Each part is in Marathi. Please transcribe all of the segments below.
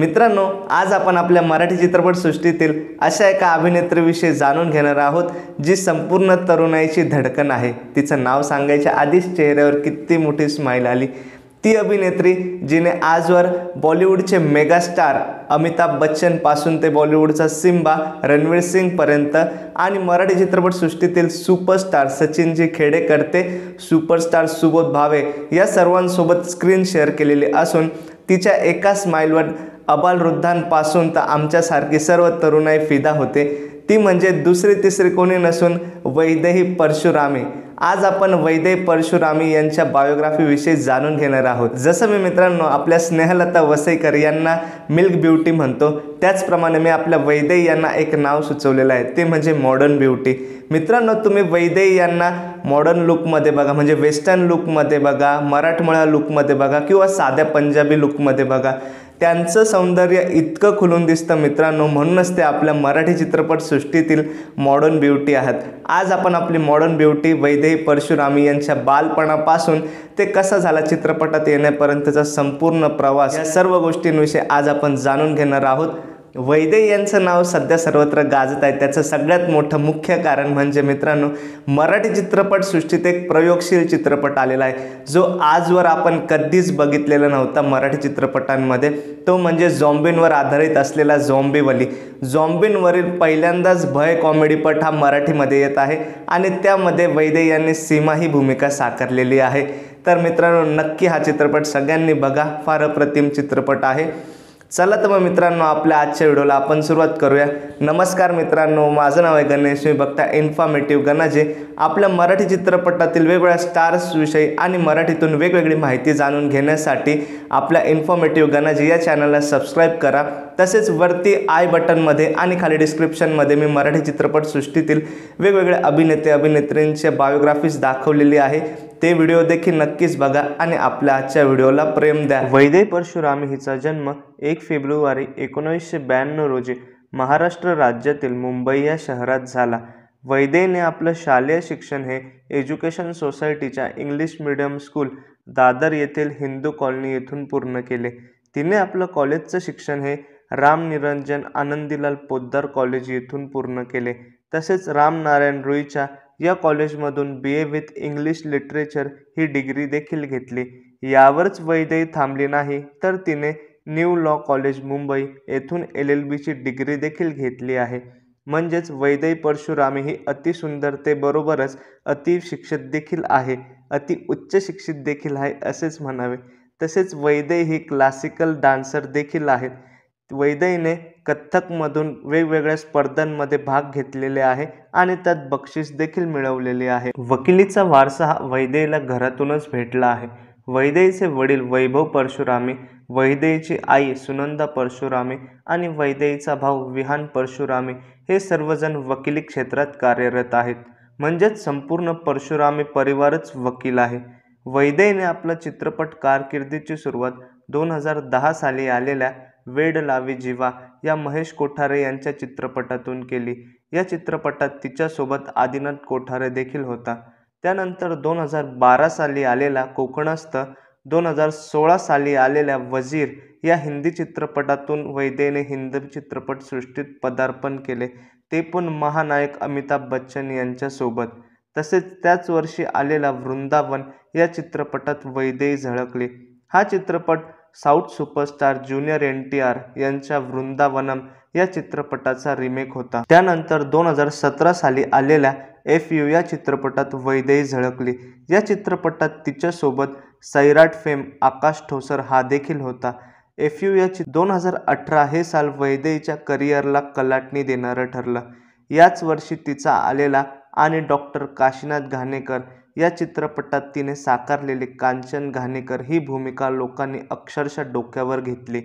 मित्रांनो आज आपण आपल्या मराठी चित्रपटसृष्टीतील अशा एका अभिनेत्रीविषयी जाणून घेणार आहोत जी संपूर्ण तरुणाईची धडकन आहे तिचं नाव सांगायच्या आधीच चेहऱ्यावर किती मोठी स्माईल आली ती अभिनेत्री जिने आजवर बॉलिवूडचे मेगास्टार अमिताभ बच्चनपासून ते बॉलिवूडचा सिम्बा रणवीर सिंगपर्यंत आणि मराठी चित्रपटसृष्टीतील सुपरस्टार सचिनजी खेडेकर ते सुपरस्टार सुबोध भावे या सर्वांसोबत स्क्रीन शेअर केलेली असून तिच्या एका स्माईलवर अबालवृद्धांपासून तर आमच्यासारखी सर्व तरुणाई फिदा होते ती म्हणजे दुसरी तिसरी कोणी नसून वैदेही परशुरामी आज आपण वैदे परशुरामी यांच्या बायोग्राफीविषयी जाणून घेणार आहोत जसं मी मित्रांनो आपल्या स्नेहलता वसईकर यांना मिल्क ब्युटी म्हणतो त्याचप्रमाणे मी आपल्या वैदेई यांना एक नाव सुचवलेलं आहे ते म्हणजे मॉडर्न ब्युटी मित्रांनो तुम्ही वैदेई यांना मॉडर्न लुकमध्ये बघा म्हणजे वेस्टर्न लुकमध्ये बघा मराठमोळा लुकमध्ये बघा किंवा साध्या पंजाबी लुकमध्ये बघा त्यांचं सौंदर्य इतकं खुलून दिसतं मित्रांनो म्हणूनच ते आपल्या मराठी चित्रपटसृष्टीतील मॉडर्न ब्युटी आहेत आज आपण आपली मॉडर्न ब्युटी वैदेही परशुरामी यांच्या बालपणापासून ते कसा झाला चित्रपटात येण्यापर्यंतचा संपूर्ण प्रवास या सर्व गोष्टींविषयी आज आपण जाणून घेणार आहोत वैदे यांचं नाव सध्या सर्वत्र गाजत आहे त्याचं सगळ्यात मोठं मुख्य कारण म्हणजे मित्रांनो मराठी चित्रपटसृष्टीत एक प्रयोगशील चित्रपट आलेला आहे जो आजवर आपण कधीच बघितलेला नव्हता मराठी चित्रपटांमध्ये तो म्हणजे झॉम्बींवर आधारित असलेला झॉम्बीवली झॉम्बींवरील पहिल्यांदाच भय कॉमेडीपट हा मराठीमध्ये येत आहे आणि त्यामध्ये वैदे यांनी सीमा ही भूमिका साकारलेली आहे तर मित्रांनो नक्की हा चित्रपट सगळ्यांनी बघा फार अप्रतिम चित्रपट आहे चला तर मग मित्रांनो आपल्या आजच्या व्हिडिओला आपण सुरुवात करूया नमस्कार मित्रांनो माझं नाव आहे गणेश मी बघता इन्फॉर्मेटिव्ह गणाजी आपल्या मराठी चित्रपटातील वेगवेगळ्या स्टार्सविषयी आणि मराठीतून वेगवेगळी माहिती जाणून घेण्यासाठी आपल्या इन्फॉर्मेटिव्ह गणाजी या चॅनलला सबस्क्राईब करा तसेच वरती आय बटनमध्ये आणि खाली डिस्क्रिप्शनमध्ये मी मराठी चित्रपटसृष्टीतील वेगवेगळ्या अभिनेते अभिनेत्रींच्या बायोग्राफीज दाखवलेली आहे ते व्हिडिओ देखील नक्कीच बघा आणि आपल्या आजच्या व्हिडिओला प्रेम द्या वैदे परशुराम हिचा जन्म एक फेब्रुवारी एकोणीसशे ब्याण्णव रोजी महाराष्ट्र राज्यातील मुंबई या शहरात झाला वैदेने आपलं शालेय शिक्षण हे एज्युकेशन सोसायटीच्या इंग्लिश मिडियम स्कूल दादर येथील हिंदू कॉलनी येथून पूर्ण केले तिने आपलं कॉलेजचं शिक्षण हे राम निरंजन आनंदीलाल पोद्दार कॉलेज येथून पूर्ण केले तसेच रामनारायण रुईच्या या कॉलेजमधून B A with English literature ही डिग्री देखील घेतली यावरच वैदई थांबली नाही तर तिने न्यू लॉ कॉलेज मुंबई येथून एल एल बीची डिग्री देखील घेतली आहे म्हणजेच वैदई परशुरामी ही अतिसुंदरतेबरोबरच अतिशिक्षित देखील आहे अति उच्च शिक्षित देखील आहे असेच म्हणावे तसेच वैदई ही क्लासिकल डान्सर देखील आहेत वैदईने कथ्थकमधून वेगवेगळ्या स्पर्धांमध्ये भाग घेतलेले आहे आणि त्यात बक्षीस देखील मिळवलेले आहे वकिलीचा वारसा हा वैदईला घरातूनच भेटला आहे वैदईचे वडील वैभव परशुरामे वैदईची आई सुनंदा परशुरामे आणि वैदईचा भाऊ विहान परशुरामे हे सर्वजण वकिली क्षेत्रात कार्यरत आहेत म्हणजेच संपूर्ण परशुरामे परिवारच वकील आहे वैदईने आपल्या चित्रपट कारकिर्दीची सुरुवात दोन हजार दहा साली आलेल्या वेड लावी जीवा या महेश कोठारे यांच्या चित्रपटातून केली या चित्रपटात तिच्यासोबत आदिनाथ कोठारे देखील होता त्यानंतर दोन हजार बारा साली आलेला कोकणस्थ दोन हजार सोळा साली आलेल्या वजीर या हिंदी चित्रपटातून वैद्यने हिंदी चित्रपटसृष्टीत पदार्पण केले ते पण महानायक अमिताभ बच्चन यांच्यासोबत तसेच त्याच वर्षी आलेला वृंदावन या चित्रपटात वैदेही झळकले हा चित्रपट south superstar junior N T R यांच्या वृंदावनम या चित्रपटाचा रिमेक होता त्यानंतर दोन हजार सतरा साली आलेल्या एफ यू या चित्रपटात वैदेही झळकली या चित्रपटात तिच्यासोबत सैराट फेम आकाश ठोसर हा देखील होता एफ यू या चि दोन हजार अठरा हे साल वैदेईच्या करिअरला कलाटणी देणारं ठरलं याच वर्षी तिचा आलेला आणि डॉक्टर काशीनाथ घाणेकर या चित्रपटात तिने साकारलेली कांचन घाणेकर ही भूमिका लोकांनी अक्षरशः डोक्यावर घेतली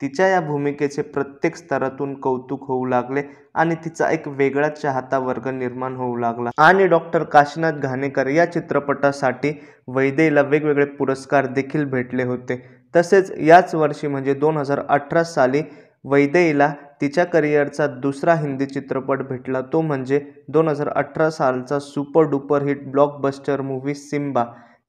तिच्या या भूमिकेचे प्रत्येक स्तरातून कौतुक होऊ लागले आणि तिचा एक वेगळा चाहता वर्ग निर्माण होऊ लागला आणि डॉक्टर काशीनाथ घाणेकर या चित्रपटासाठी वैदेला वेगवेगळे पुरस्कार देखील भेटले होते तसेच याच वर्षी म्हणजे दोन हजार अठरा साली वैदेईला तिच्या करिअरचा दुसरा हिंदी चित्रपट भेटला तो म्हणजे दोन हजार अठरा सालचा super duper hit blockbuster movie Simmba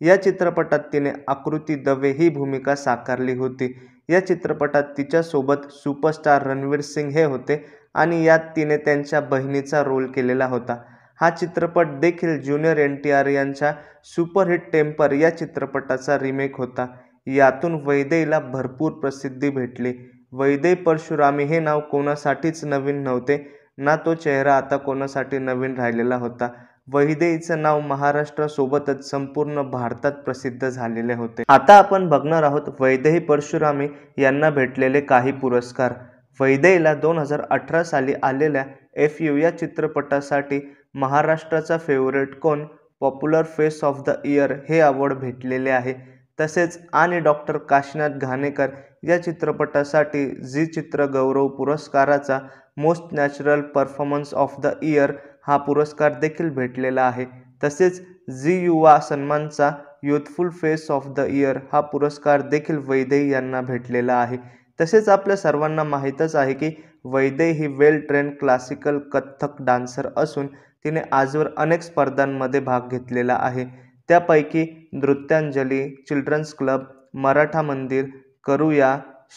या चित्रपटात तिने आकृती दवे ही भूमिका साकारली होती या चित्रपटात तिच्यासोबत सुपरस्टार रणवीर सिंग हे होते आणि यात तिने त्यांच्या बहिणीचा रोल केलेला होता हा चित्रपट देखील ज्युनियर एन टी आर यांच्या सुपरहिट टेम्पर या चित्रपटाचा रिमेक होता यातून वैदेईला भरपूर प्रसिद्धी भेटली वैदे परशुरामी हे नाव कोणासाठीच नवीन नव्हते ना तो चेहरा आता कोणासाठी नवीन राहिलेला होता वैदेईचं नाव महाराष्ट्रासोबतच संपूर्ण भारतात प्रसिद्ध झालेले होते आता आपण बघणार आहोत वैदेही परशुरामी यांना भेटलेले काही पुरस्कार वैदेईला दोन हजार अठरा साली आलेल्या एफ यू या चित्रपटासाठी महाराष्ट्राचा फेवरेट कोण popular face of the year हे अवॉर्ड भेटलेले आहे तसेच आणि डॉक्टर काशीनाथ घाणेकर या चित्रपटासाठी झी चित्र गौरव पुरस्काराचा most natural performance of the year हा पुरस्कार देखील भेटलेला आहे तसेच झी युवा सन्मानचा youthful face of the year हा पुरस्कार देखील वैदे यांना भेटलेला आहे तसेच आपल्या सर्वांना माहीतच आहे की Vaidehi well train classical Kathak dancer असून तिने आजवर अनेक स्पर्धांमध्ये भाग घेतलेला आहे त्यापैकी नृत्यांजली चिल्ड्रन्स क्लब मराठा मंदिर करूया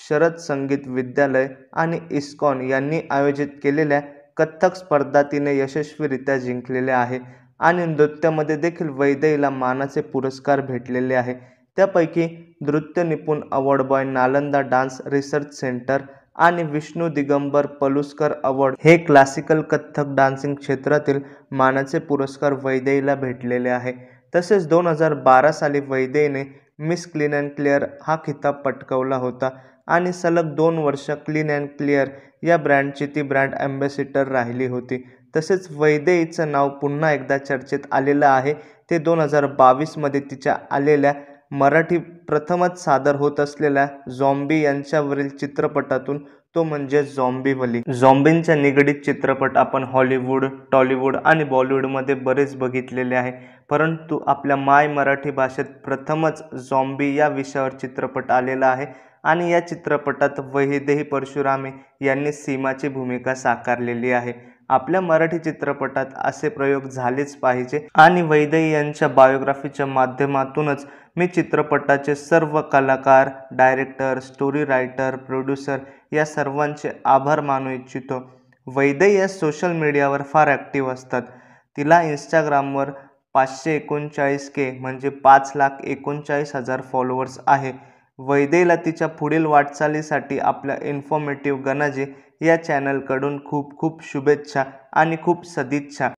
शरद संगीत विद्यालय आणि इस्कॉन यांनी आयोजित केलेल्या कथ्थक स्पर्धा तिने यशस्वीरित्या जिंकलेल्या आहे आणि नृत्यामध्ये देखील वैदईला मानाचे पुरस्कार भेटलेले आहे त्यापैकी नृत्य निपुण award by Nalanda dance research centre आणि विष्णू दिगंबर पलुस्कर अवॉर्ड हे क्लासिकल कथ्थक डान्सिंग क्षेत्रातील मानाचे पुरस्कार वैदईला भेटलेले आहे तसेच दोन हजार बारा साली वैदेने मिस क्लीन अँड क्लिअर हा खिताब पटकवला होता आणि सलग दोन वर्ष क्लीन अँड क्लिअर या ब्रँडची ती ब्रँड ॲम्बॅसिडर राहिली होती तसेच वैदेईचं नाव पुन्हा एकदा चर्चेत आलेलं आहे ते दोन हजार बावीसमध्ये तिच्या आलेल्या मराठी प्रथमच सादर होत असलेल्या झॉम्बी यांच्यावरील चित्रपटातून तो म्हणजे वली झॉम्बींच्या निगडीत चित्रपट आपण हॉलिवूड टॉलिवूड आणि बॉलिवूडमध्ये बरेच बघितलेले आहे परंतु आपल्या माय मराठी भाषेत प्रथमच झॉम्बी या विषयावर चित्रपट आलेला आहे आणि या चित्रपटात वहिदेही परशुरामे यांनी सीमाची भूमिका साकारलेली आहे आपल्या मराठी चित्रपटात असे प्रयोग झालेच पाहिजे आणि वैदई यांच्या बायोग्राफीच्या माध्यमातूनच मी चित्रपटाचे सर्व कलाकार डायरेक्टर स्टोरी रायटर प्रोड्युसर या सर्वांचे आभार मानू इच्छितो वैदई या सोशल मीडियावर फार ॲक्टिव्ह असतात तिला इंस्टाग्रामवर पाचशे एकोणचाळीस के म्हणजे पाच लाख एकोणचाळीस हजार फॉलोअर्स आहे वैदेला तिच्या पुढील वाटचालीसाठी आपल्या इन्फॉर्मेटिव्ह गणाजी या चॅनलकडून खूप खूप शुभेच्छा आणि खूप सदिच्छा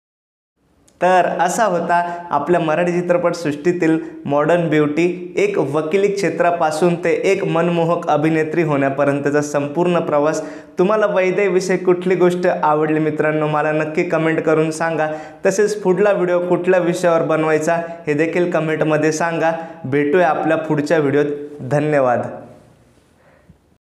तर असा होता आपल्या मराठी चित्रपटसृष्टीतील मॉडर्न ब्युटी एक वकिली क्षेत्रापासून ते एक मनमोहक अभिनेत्री होण्यापर्यंतचा संपूर्ण प्रवास तुम्हाला वैद्यविषयी कुठली गोष्ट आवडली मित्रांनो मला नक्की कमेंट करून सांगा तसेच पुढला व्हिडिओ कुठल्या विषयावर बनवायचा हे देखील कमेंटमध्ये सांगा भेटूया आपल्या पुढच्या व्हिडिओत धन्यवाद